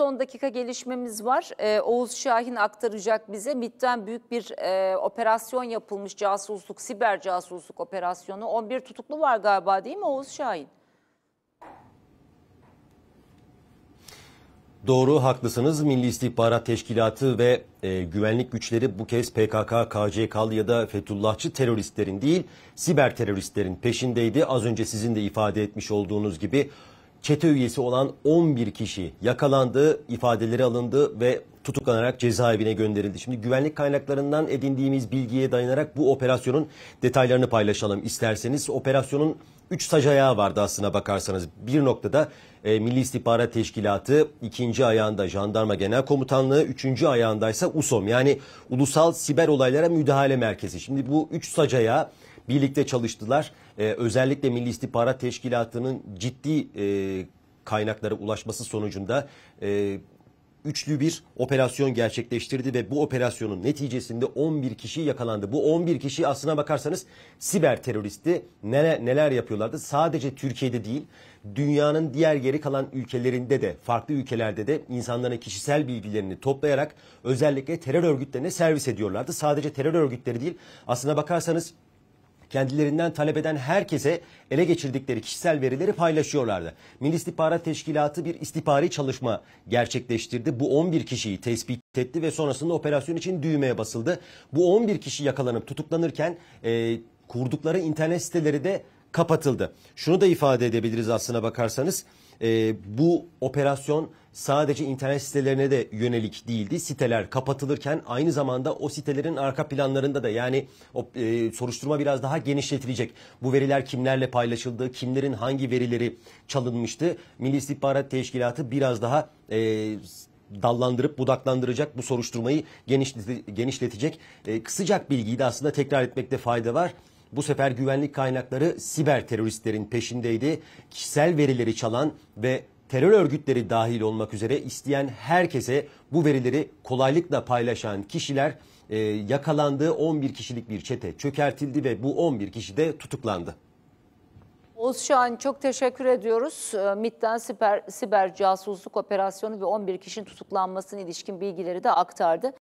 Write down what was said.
Son dakika gelişmemiz var. Ee, Oğuz Şahin aktaracak bize. MIT'ten büyük bir e, operasyon yapılmış casusluk, siber casusluk operasyonu. 11 tutuklu var galiba değil mi Oğuz Şahin? Doğru haklısınız. Milli İstihbarat Teşkilatı ve e, güvenlik güçleri bu kez PKK, KCK'lı ya da Fethullahçı teröristlerin değil, siber teröristlerin peşindeydi. Az önce sizin de ifade etmiş olduğunuz gibi çete üyesi olan 11 kişi yakalandı, ifadeleri alındı ve tutuklanarak cezaevine gönderildi. Şimdi güvenlik kaynaklarından edindiğimiz bilgiye dayanarak bu operasyonun detaylarını paylaşalım isterseniz. Operasyonun 3 sac ayağı vardı aslına bakarsanız. Bir noktada e, Milli İstihbarat Teşkilatı, ikinci ayağında Jandarma Genel Komutanlığı, üçüncü ayağındaysa USOM yani Ulusal Siber Olaylara Müdahale Merkezi. Şimdi bu 3 sac ayağı birlikte çalıştılar. E, özellikle Milli İstihbarat Teşkilatı'nın ciddi e, kaynaklara ulaşması sonucunda e, üçlü bir operasyon gerçekleştirdi ve bu operasyonun neticesinde 11 kişi yakalandı. Bu 11 kişi aslına bakarsanız siber teröristi neler, neler yapıyorlardı? Sadece Türkiye'de değil dünyanın diğer geri kalan ülkelerinde de farklı ülkelerde de insanların kişisel bilgilerini toplayarak özellikle terör örgütlerine servis ediyorlardı. Sadece terör örgütleri değil aslına bakarsanız kendilerinden talep eden herkese ele geçirdikleri kişisel verileri paylaşıyorlardı. Milli İstihbarat Teşkilatı bir istihbari çalışma gerçekleştirdi. Bu 11 kişiyi tespit etti ve sonrasında operasyon için düğmeye basıldı. Bu 11 kişi yakalanıp tutuklanırken e, kurdukları internet siteleri de kapatıldı. Şunu da ifade edebiliriz aslına bakarsanız. E, bu operasyon sadece internet sitelerine de yönelik değildi. Siteler kapatılırken aynı zamanda o sitelerin arka planlarında da yani o, e, soruşturma biraz daha genişletilecek. Bu veriler kimlerle paylaşıldı, kimlerin hangi verileri çalınmıştı. Milli İstihbarat Teşkilatı biraz daha e, dallandırıp budaklandıracak bu soruşturmayı genişlete, genişletecek. E, kısacak bilgiyi de aslında tekrar etmekte fayda var. Bu sefer güvenlik kaynakları siber teröristlerin peşindeydi. Kişisel verileri çalan ve terör örgütleri dahil olmak üzere isteyen herkese bu verileri kolaylıkla paylaşan kişiler e, yakalandığı 11 kişilik bir çete çökertildi ve bu 11 kişi de tutuklandı. Oğuz Şahin çok teşekkür ediyoruz. E, MIT'ten siber, siber casusluk operasyonu ve 11 kişinin tutuklanmasına ilişkin bilgileri de aktardı.